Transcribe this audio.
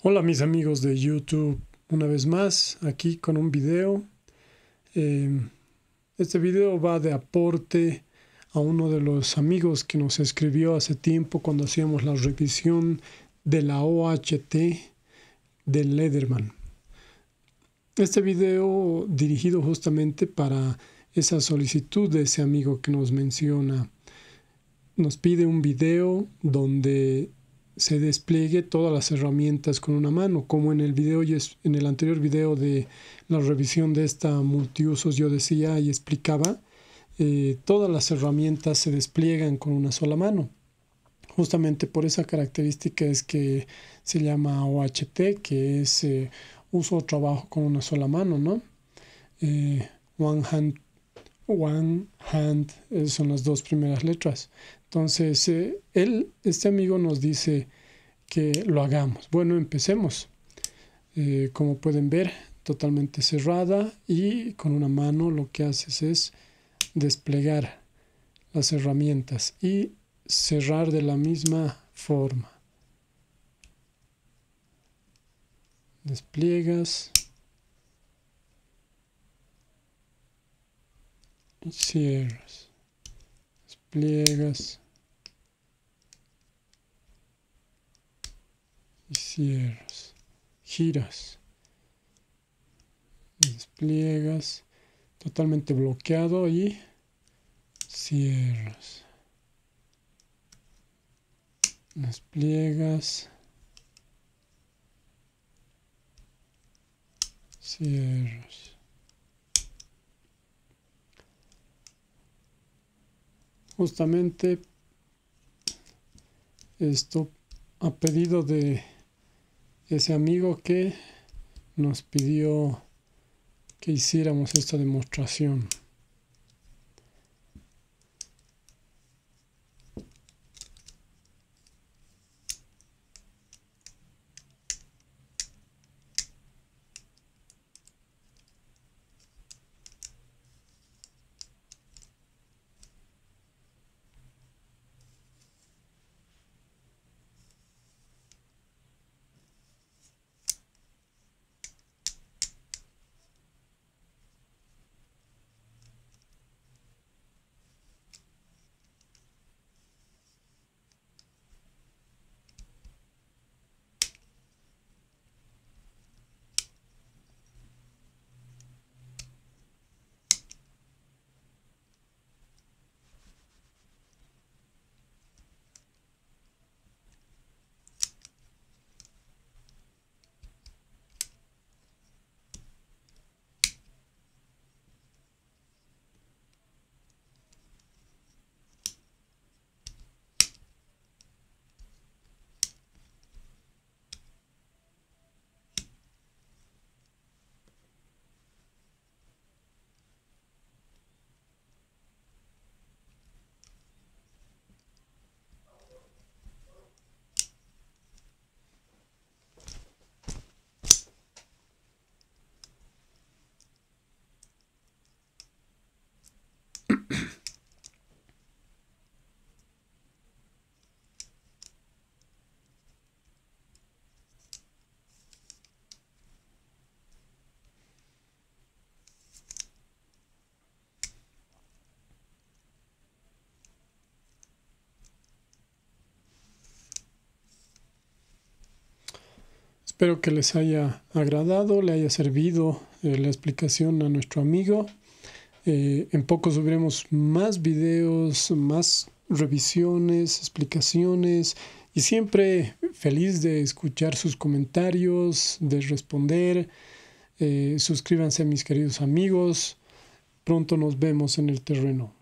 Hola mis amigos de YouTube, una vez más aquí con un video. Em, este video va de aporte a uno de los amigos que nos escribió hace tiempo cuando hacíamos la revisión de la OHT de Lederman. Este video dirigido justamente para esa solicitud de ese amigo que nos menciona. Nos pide un video donde se despliegue todas las herramientas con una mano, como en el video y en el anterior video de la revisión de esta multiusos yo decía y explicaba, eh, todas las herramientas se despliegan con una sola mano. Justamente por esa característica es que se llama OHT, que es eh, uso o trabajo con una sola mano, ¿no? Eh, one hand, one hand son las dos primeras letras. Entonces, eh, este amigo nos dice que lo hagamos. Bueno, empecemos. Eh, como pueden ver, totalmente cerrada y con una mano lo que haces es desplegar las herramientas y cerrar de la misma forma. Despliegas. cierras. Despliegas. y cierras, giras, despliegas, totalmente bloqueado y cierras, despliegas, cierras. Justamente esto a pedido de ese amigo que nos pidió que hiciéramos esta demostración. Espero que les haya agradado, le haya servido eh, la explicación a nuestro amigo. Eh, en poco subiremos más videos, más revisiones, explicaciones y siempre feliz de escuchar sus comentarios, de responder. Eh, suscríbanse a mis queridos amigos. Pronto nos vemos en el terreno.